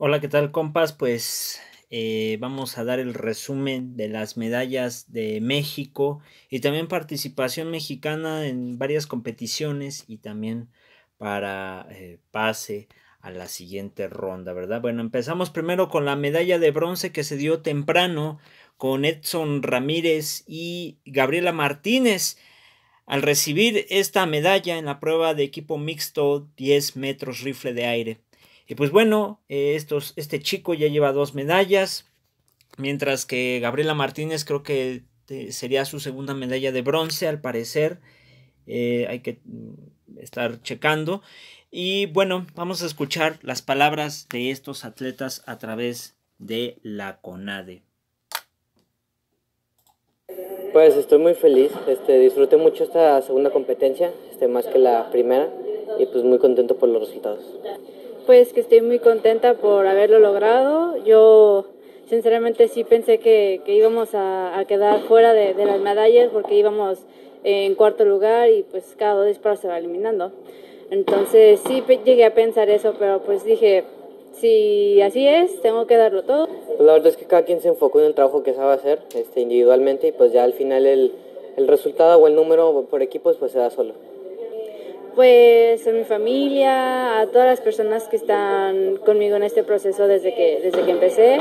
Hola, ¿qué tal compas? Pues eh, vamos a dar el resumen de las medallas de México y también participación mexicana en varias competiciones y también para eh, pase a la siguiente ronda, ¿verdad? Bueno, empezamos primero con la medalla de bronce que se dio temprano con Edson Ramírez y Gabriela Martínez. Al recibir esta medalla en la prueba de equipo mixto 10 metros rifle de aire. Y pues bueno, eh, estos, este chico ya lleva dos medallas, mientras que Gabriela Martínez creo que eh, sería su segunda medalla de bronce al parecer. Eh, hay que mm, estar checando. Y bueno, vamos a escuchar las palabras de estos atletas a través de la CONADE. Pues estoy muy feliz, este, disfruté mucho esta segunda competencia, este, más que la primera, y pues muy contento por los resultados pues que estoy muy contenta por haberlo logrado. Yo sinceramente sí pensé que, íbamos a, quedar fuera de, las medallas porque íbamos en cuarto lugar y pues cada dos disparos se va eliminando. Entonces sí llegué a pensar eso, pero pues dije, si así es, tengo que darlo todo. Pues, la verdad es que cada quien se enfocó en el trabajo que sabe hacer este, individualmente y pues ya al final el, el resultado o el número por equipos pues se da solo pues a mi familia, a todas las personas que están conmigo en este proceso desde que, desde que empecé.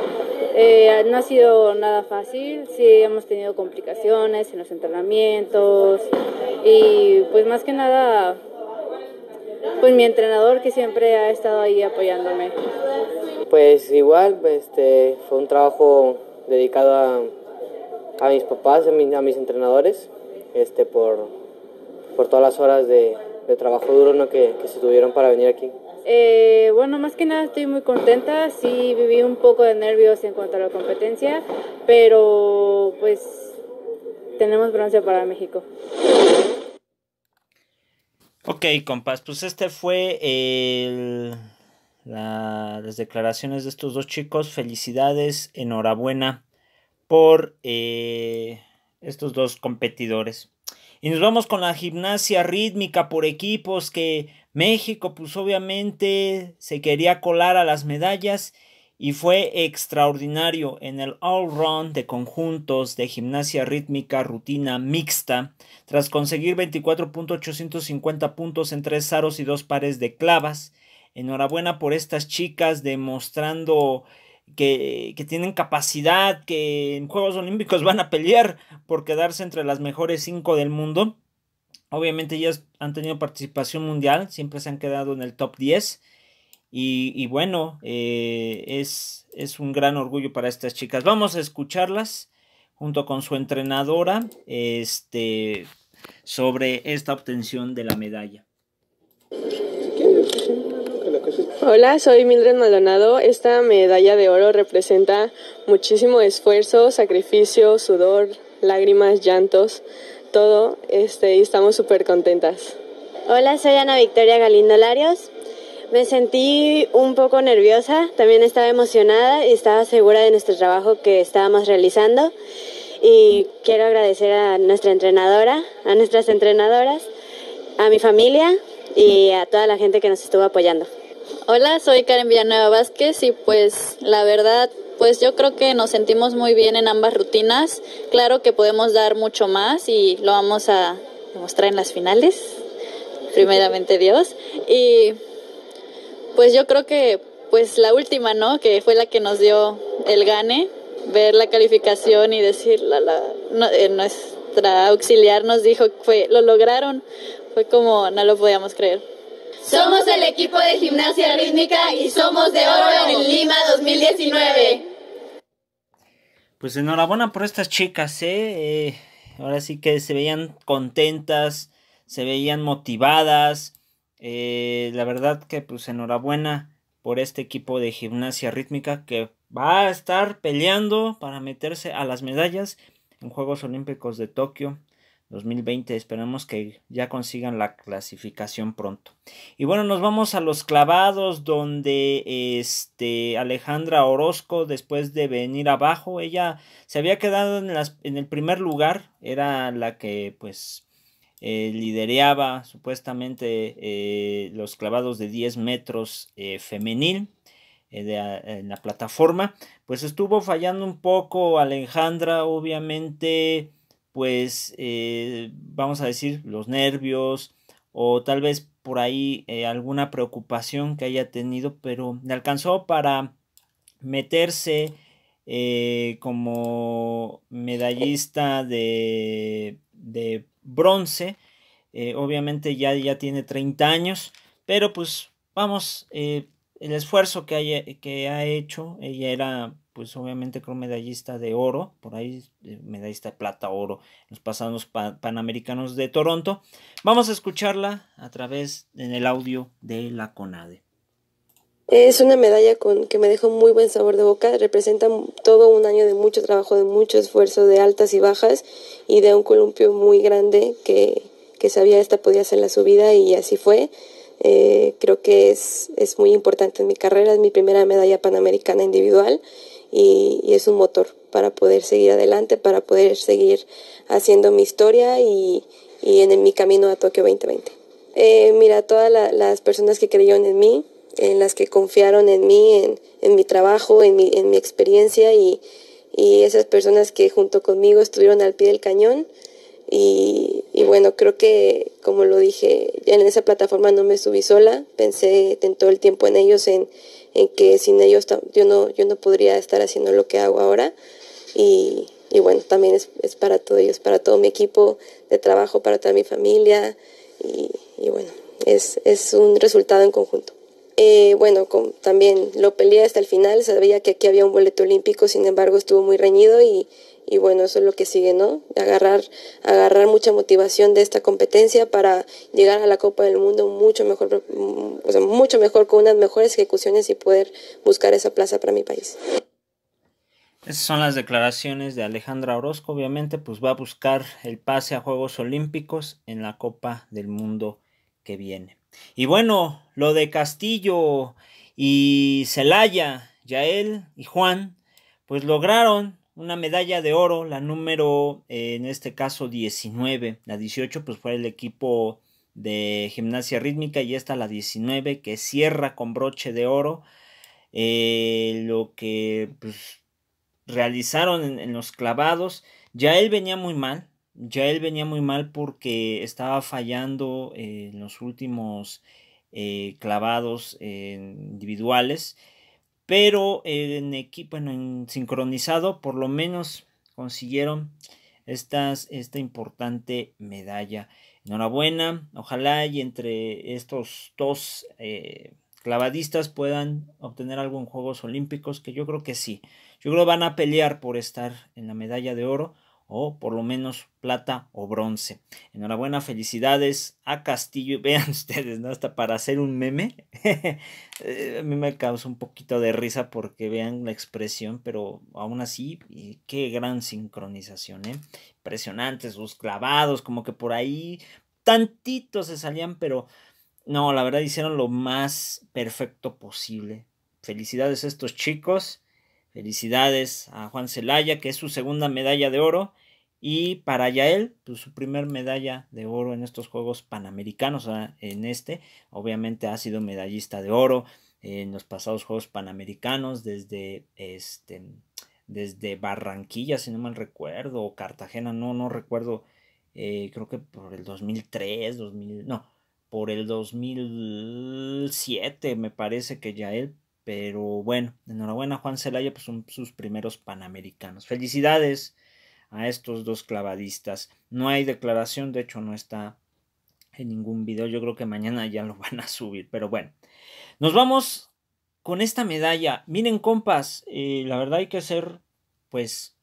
Eh, no ha sido nada fácil, sí hemos tenido complicaciones en los entrenamientos y pues más que nada, pues mi entrenador que siempre ha estado ahí apoyándome. Pues igual, este, fue un trabajo dedicado a, mis papás, a mis, a mis entrenadores, este, por, por todas las horas de, el trabajo duro ¿no? que, se tuvieron para venir aquí? Eh, bueno, más que nada estoy muy contenta, sí viví un poco de nervios en cuanto a la competencia, pero pues tenemos bronce para México. Ok, compas, pues este fue las declaraciones de estos dos chicos. Felicidades, enhorabuena por eh, estos dos competidores. Y nos vamos con la gimnasia rítmica por equipos que México pues obviamente se quería colar a las medallas y fue extraordinario en el all round de conjuntos de gimnasia rítmica rutina mixta, tras conseguir 24.850 puntos en tres aros y dos pares de clavas. Enhorabuena por estas chicas demostrando que, tienen capacidad, que en Juegos Olímpicos van a pelear por quedarse entre las mejores cinco del mundo. Obviamente ellas han tenido participación mundial, siempre se han quedado en el top 10. Y, bueno, eh, es, es un gran orgullo para estas chicas. Vamos a escucharlas junto con su entrenadora este, sobre esta obtención de la medalla. Hola, soy Mildred Maldonado. Esta medalla de oro representa muchísimo esfuerzo, sacrificio, sudor, lágrimas, llantos, todo, este, y estamos súper contentas. Hola, soy Ana Victoria Galindo Larios. Me sentí un poco nerviosa, también estaba emocionada y estaba segura de nuestro trabajo que estábamos realizando. Y quiero agradecer a nuestra entrenadora, a nuestras entrenadoras, a mi familia y a toda la gente que nos estuvo apoyando. Hola, soy Karen Villanueva Vázquez y pues la verdad, pues yo creo que nos sentimos muy bien en ambas rutinas. Claro que podemos dar mucho más y lo vamos a demostrar en las finales, primeramente Dios. Y pues yo creo que pues la última, ¿no? Que fue la que nos dio el gane, ver la calificación y decir, la, la, eh, nuestra auxiliar nos dijo, fue, lo lograron, fue como, no lo podíamos creer. Somos el equipo de gimnasia rítmica y somos de oro en Lima 2019. Pues enhorabuena por estas chicas, ¿eh? ¿eh? ahora sí que se veían contentas, se veían motivadas. Eh, la verdad que pues enhorabuena por este equipo de gimnasia rítmica que va a estar peleando para meterse a las medallas en Juegos Olímpicos de Tokio 2020. Esperemos que ya consigan la clasificación pronto. Y bueno, nos vamos a los clavados donde este, Alejandra Orozco, después de venir abajo, ella se había quedado en, el primer lugar. Era la que pues eh, lidereaba supuestamente eh, los clavados de 10 metros eh, femenil. en la plataforma pues estuvo fallando un poco Alejandra obviamente pues eh, vamos a decir los nervios o tal vez por ahí eh, alguna preocupación que haya tenido, pero le alcanzó para meterse eh, como medallista de, bronce. obviamente ya, ya, tiene 30 años, pero pues vamos, el esfuerzo que, que ha hecho, ella era pues obviamente creo medallista de oro, por ahí eh, medallista de plata, oro, los pasados panamericanos de Toronto. Vamos a escucharla a través en el audio de la CONADE. Es una medalla con, que me dejó muy buen sabor de boca. Representa todo un año de mucho trabajo, de mucho esfuerzo, de altas y bajas y de un columpio muy grande que, que sabía esta podía ser la subida y así fue. Eh, creo que es, es muy importante en mi carrera, es mi primera medalla panamericana individual y, es un motor para poder seguir adelante, para poder seguir haciendo mi historia y, y en, mi camino a Tokio 2020. Eh, mira, todas las personas que creyeron en mí, en las que confiaron en mí, en, en mi trabajo, en mi, en mi experiencia y, y, esas personas que junto conmigo estuvieron al pie del cañón. Y, y, bueno, creo que, como lo dije, en esa plataforma no me subí sola, pensé en todo el tiempo en ellos, en, en que sin ellos yo no, yo no podría estar haciendo lo que hago ahora. Y, bueno, también es, para todos ellos, para todo mi equipo de trabajo, para toda mi familia. Y, bueno, es, un resultado en conjunto. Eh, bueno, también lo peleé hasta el final, sabía que aquí había un boleto olímpico, sin embargo estuvo muy reñido y, y bueno, eso es lo que sigue, ¿no? Agarrar, agarrar mucha motivación de esta competencia para llegar a la Copa del Mundo mucho mejor, mucho mejor con unas mejores ejecuciones y poder buscar esa plaza para mi país. Esas son las declaraciones de Alejandra Orozco, obviamente, pues va a buscar el pase a Juegos Olímpicos en la Copa del Mundo que viene. Y bueno, lo de Castillo y Celaya, Yael y Juan, pues lograron una medalla de oro, la número eh, en este caso 19, la 18 pues fue el equipo de gimnasia rítmica y esta la 19 que cierra con broche de oro eh, lo que pues, realizaron en, los clavados. Ya él venía muy mal, ya él venía muy mal porque estaba fallando eh, en los últimos clavados individuales pero en equipo, en sincronizado, por lo menos consiguieron esta importante medalla. Enhorabuena, ojalá y entre estos dos eh, clavadistas puedan obtener algo en Juegos Olímpicos, que yo creo que sí. Yo creo que van a pelear por estar en la medalla de oro o por lo menos plata o bronce. Enhorabuena, felicidades a Castillo. Vean ustedes, ¿no? Hasta para hacer un meme. Eh, a mí me causa un poquito de risa porque vean la expresión, pero aún así, qué gran sincronización, ¿eh? Impresionante, sus clavados, como que por ahí tantitos se salían, pero no, la verdad hicieron lo más perfecto posible. Felicidades a estos chicos. Felicidades a Juan Celaya, que es su segunda medalla de oro. Y para Yael, pues su primer medalla de oro en estos Juegos Panamericanos, en este, obviamente ha sido medallista de oro en los pasados Juegos Panamericanos, desde, este, desde Barranquilla, si no mal recuerdo, o Cartagena, no, no recuerdo, eh, creo que por el 2003, 2000, no, por el 2007 me parece que Yael pero bueno, enhorabuena Juan Celaya pues son sus primeros panamericanos. Felicidades a estos dos clavadistas. No hay declaración, de hecho no está en ningún video. Yo creo que mañana ya lo van a subir, pero bueno. Nos vamos con esta medalla. Miren, compas, eh, la verdad hay que hacer pues,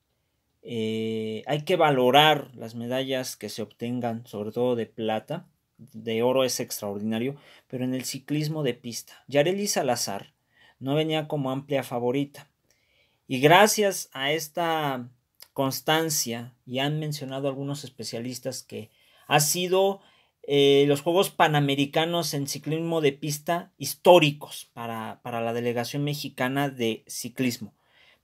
eh, hay que valorar las medallas que se obtengan, sobre todo de plata. De oro es extraordinario, pero en el ciclismo de pista. Yareli Salazar no venía como amplia favorita. Y gracias a esta constancia, y han mencionado algunos especialistas que ha sido eh, los Juegos Panamericanos en ciclismo de pista históricos para, para la delegación mexicana de ciclismo.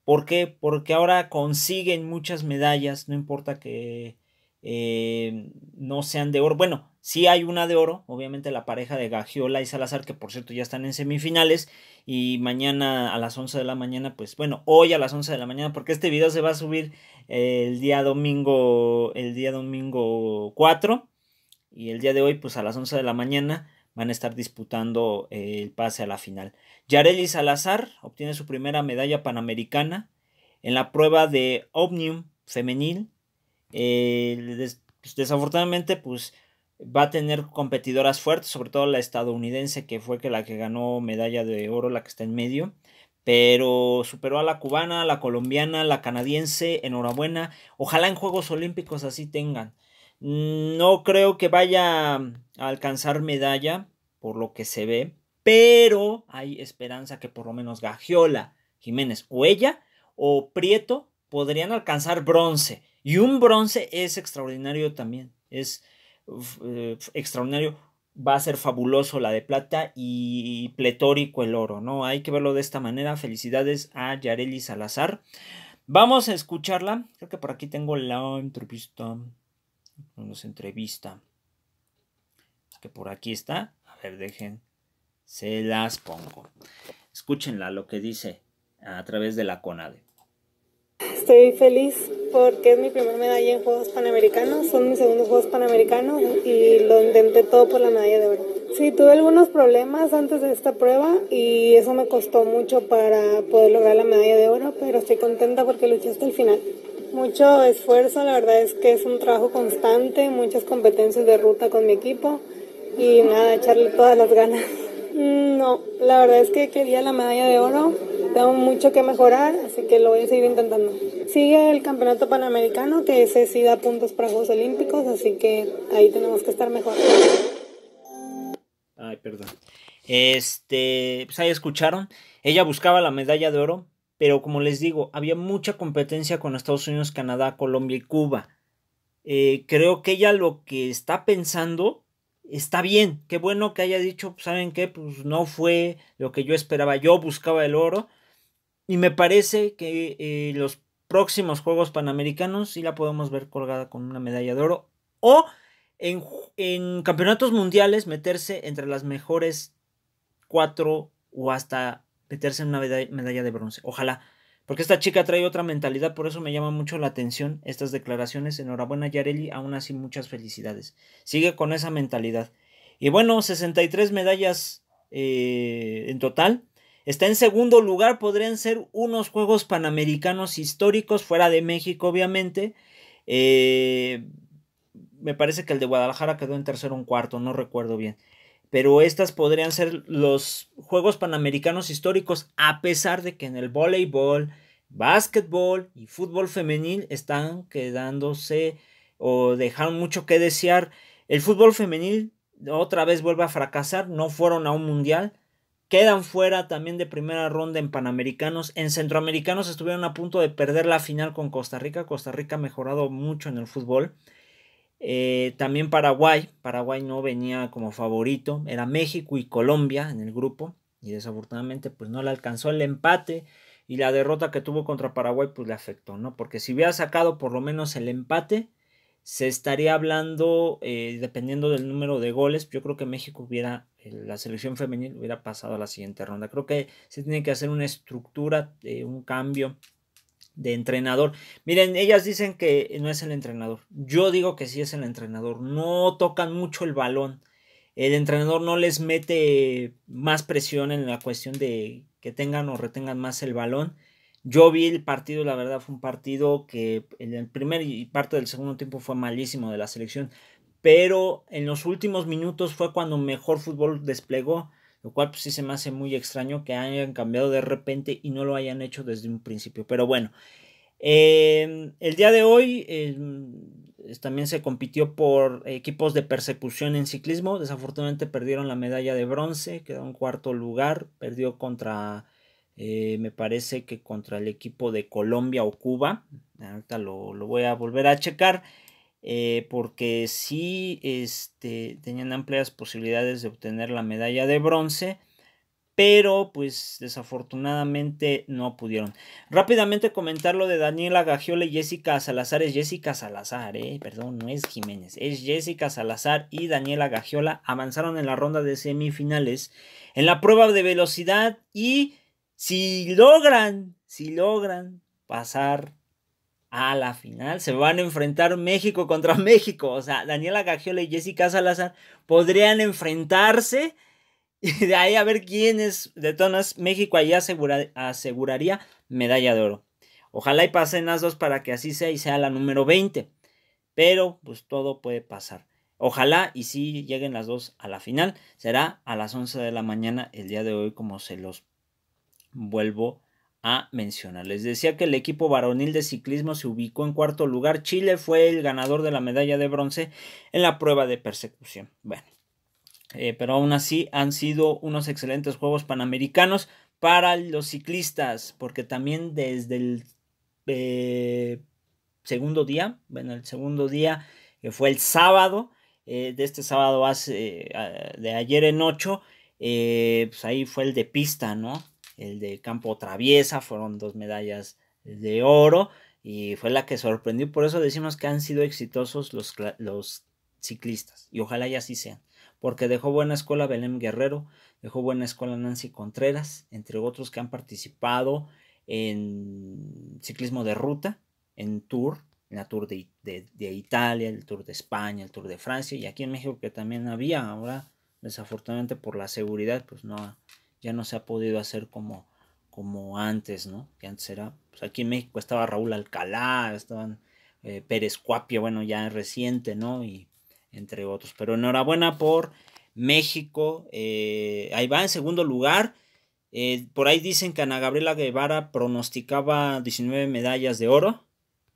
¿Por qué? Porque ahora consiguen muchas medallas, no importa que eh, no sean de oro. Bueno, si hay una de oro, obviamente la pareja de Gagiola y Salazar, que por cierto ya están en semifinales. Y mañana a las 11 de la mañana, pues bueno, hoy a las 11 de la mañana, porque este video se va a subir el día domingo, el día domingo 4. Y el día de hoy, pues a las 11 de la mañana, van a estar disputando el pase a la final. Yareli Salazar obtiene su primera medalla panamericana en la prueba de Omnium femenil eh, pues, desafortunadamente, pues va a tener competidoras fuertes, sobre todo la estadounidense, que fue que la que ganó medalla de oro, la que está en medio. Pero superó a la cubana, la colombiana, la canadiense, enhorabuena. Ojalá en Juegos Olímpicos así tengan. No creo que vaya a alcanzar medalla, por lo que se ve, pero hay esperanza que por lo menos Gagiola, Jiménez o ella o Prieto podrían alcanzar bronce. Y un bronce es extraordinario también. Es eh, extraordinario. Va a ser fabuloso la de plata y pletórico el oro, ¿no? Hay que verlo de esta manera. Felicidades a Yareli Salazar. Vamos a escucharla. Creo que por aquí tengo la entrevista. Nos entrevista. Que por aquí está. A ver, dejen. Se las pongo. Escúchenla lo que dice a través de la CONADE. Estoy feliz porque es mi primer medalla en Juegos Panamericanos, son mis segundos Juegos Panamericanos y lo intenté todo por la medalla de oro. Sí, tuve algunos problemas antes de esta prueba y eso me costó mucho para poder lograr la medalla de oro, pero estoy contenta porque luché hasta el final. Mucho esfuerzo, la verdad es que es un trabajo constante, muchas competencias de ruta con mi equipo y nada, echarle todas las ganas. Mm, no, la verdad es que quería la medalla de oro, tengo mucho que mejorar, así que lo voy a seguir intentando. Sigue el campeonato panamericano, que ese sí da puntos para Juegos Olímpicos, así que ahí tenemos que estar mejor. Ay, perdón. Este, pues ahí escucharon. Ella buscaba la medalla de oro, pero como les digo, había mucha competencia con Estados Unidos, Canadá, Colombia y Cuba. Eh, creo que ella lo que está pensando está bien. Qué bueno que haya dicho, pues, ¿saben qué? Pues no fue lo que yo esperaba. Yo buscaba el oro y me parece que eh, los próximos Juegos Panamericanos sí la podemos ver colgada con una medalla de oro. O en, campeonatos mundiales meterse entre las mejores cuatro o hasta meterse en una medalla de bronce. Ojalá. Porque esta chica trae otra mentalidad, por eso me llama mucho la atención estas declaraciones. Enhorabuena Yareli, aún así muchas felicidades. Sigue con esa mentalidad. Y bueno, 63 medallas eh, en total. Está en segundo lugar, podrían ser unos Juegos Panamericanos históricos, fuera de México obviamente. Eh, me parece que el de Guadalajara quedó en tercero o en cuarto, no recuerdo bien. Pero estas podrían ser los Juegos Panamericanos históricos, a pesar de que en el voleibol, básquetbol y fútbol femenil están quedándose o dejaron mucho que desear. El fútbol femenil otra vez vuelve a fracasar, no fueron a un mundial. Quedan fuera también de primera ronda en Panamericanos. En Centroamericanos estuvieron a punto de perder la final con Costa Rica. Costa Rica ha mejorado mucho en el fútbol. Eh, también Paraguay. Paraguay no venía como favorito. Era México y Colombia en el grupo. Y desafortunadamente pues no le alcanzó el empate. Y la derrota que tuvo contra Paraguay pues le afectó, ¿no? Porque si hubiera sacado por lo menos el empate, se estaría hablando, eh, dependiendo del número de goles, yo creo que México hubiera, eh, la selección femenil hubiera pasado a la siguiente ronda. Creo que se tiene que hacer una estructura, eh, un cambio de entrenador. Miren, ellas dicen que no es el entrenador. Yo digo que sí es el entrenador. No tocan mucho el balón. El entrenador no les mete más presión en la cuestión de que tengan o retengan más el balón. Yo vi el partido, la verdad fue un partido que en el primer y parte del segundo tiempo fue malísimo de la selección, pero en los últimos minutos fue cuando mejor fútbol desplegó, lo cual pues, sí se me hace muy extraño que hayan cambiado de repente y no lo hayan hecho desde un principio. Pero bueno, em, el día de hoy em, también se compitió por equipos de persecución en ciclismo, desafortunadamente perdieron la medalla de bronce, quedó en cuarto lugar, perdió contra... Eh, me parece que contra el equipo de Colombia o Cuba. Ahorita lo, voy a volver a checar. Eh, porque sí este, tenían amplias posibilidades de obtener la medalla de bronce. Pero pues desafortunadamente no pudieron. Rápidamente comentar lo de Daniela Gagiola y Jessica Salazar. Es Jessica Salazar, eh, perdón, no es Jiménez. Es Jessica Salazar y Daniela Gagiola. Avanzaron en la ronda de semifinales. En la prueba de velocidad y si logran, si logran pasar a la final, se van a enfrentar México contra México. O sea, Daniela Gagiola y Jessica Salazar podrían enfrentarse y de ahí a ver quiénes detonas. México allá aseguraría medalla de oro. Ojalá y pasen las dos para que así sea y sea la número 20. Pero pues todo puede pasar. Ojalá y si lleguen las dos a la final. Será a las 11 de la mañana el día de hoy como se los vuelvo a mencionar. Les decía que el equipo varonil de ciclismo se ubicó en cuarto lugar. Chile fue el ganador de la medalla de bronce en la prueba de persecución. Bueno, eh, pero aún así han sido unos excelentes Juegos Panamericanos para los ciclistas, porque también desde el eh, segundo día, bueno, el segundo día que fue el sábado, eh, de este sábado hace, de ayer en 8, pues ahí fue el de pista, ¿no? el de campo traviesa, fueron dos medallas de oro y fue la que sorprendió. Por eso decimos que han sido exitosos los, los ciclistas y ojalá y así sean, porque dejó buena escuela Belén Guerrero, dejó buena escuela Nancy Contreras, entre otros que han participado en ciclismo de ruta, en tour, en la tour de, de Italia, el tour de España, el tour de Francia y aquí en México que también había ahora. Desafortunadamente por la seguridad, pues no ha, ya no se ha podido hacer como, como antes, ¿no? Que antes era, pues aquí en México estaba Raúl Alcalá, estaban eh, Pérez Cuapio, bueno, ya reciente, ¿no? Y entre otros. Pero enhorabuena por México, eh, ahí va en segundo lugar. Eh, por ahí dicen que Ana Gabriela Guevara pronosticaba 19 medallas de oro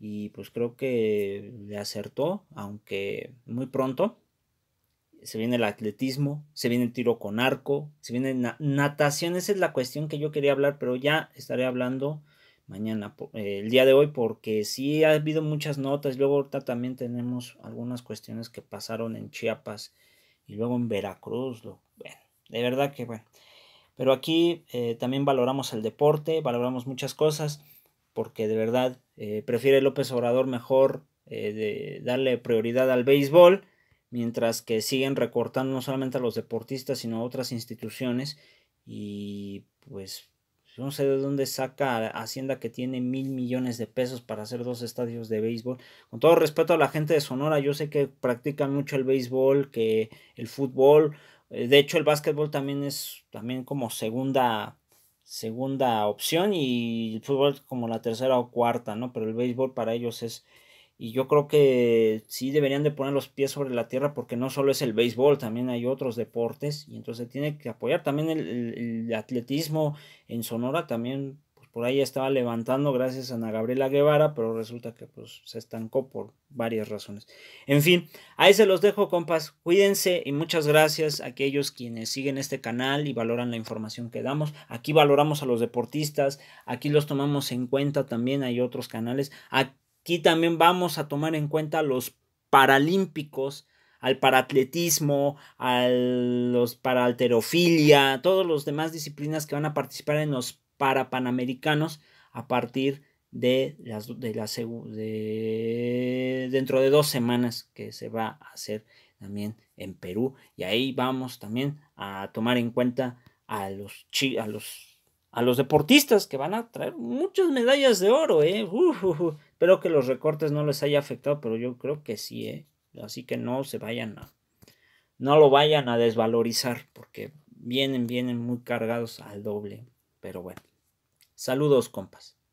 y pues creo que le acertó, aunque muy pronto se viene el atletismo, se viene el tiro con arco, se viene natación. Esa es la cuestión que yo quería hablar, pero ya estaré hablando mañana, eh, el día de hoy, porque sí ha habido muchas notas. Luego ahorita también tenemos algunas cuestiones que pasaron en Chiapas y luego en Veracruz. Lo, bueno, de verdad que bueno. Pero aquí eh, también valoramos el deporte, valoramos muchas cosas, porque de verdad eh, prefiere López Obrador mejor de darle prioridad al béisbol mientras que siguen recortando no solamente a los deportistas, sino a otras instituciones. Y pues no sé de dónde saca Hacienda que tiene mil millones de pesos para hacer dos estadios de béisbol. Con todo respeto a la gente de Sonora, yo sé que practican mucho el béisbol, que el fútbol. Eh, de hecho, el básquetbol también es también como segunda, segunda opción y el fútbol como la tercera o cuarta, ¿no? Pero el béisbol para ellos es, y yo creo que sí deberían de poner los pies sobre la tierra porque no solo es el béisbol, también hay otros deportes y entonces tiene que apoyar también el, atletismo en Sonora también pues, por ahí estaba levantando gracias a Ana Gabriela Guevara, pero resulta que pues se estancó por varias razones. En fin, ahí se los dejo compas, cuídense y muchas gracias a aquellos quienes siguen este canal y valoran la información que damos. Aquí valoramos a los deportistas, aquí los tomamos en cuenta también, hay otros canales. Aquí también vamos a tomar en cuenta los paralímpicos, al paratletismo, a los paralterofilia, todas las demás disciplinas que van a participar en los parapanamericanos a partir de las de dentro de dos semanas que se va a hacer también en Perú y ahí vamos también a tomar en cuenta a los a los a los deportistas que van a traer muchas medallas de oro, ¿eh? Espero que los recortes no les haya afectado, pero yo creo que sí, ¿eh? Así que no se vayan a. No lo vayan a desvalorizar, porque vienen, vienen muy cargados al doble. Pero bueno. Saludos, compas.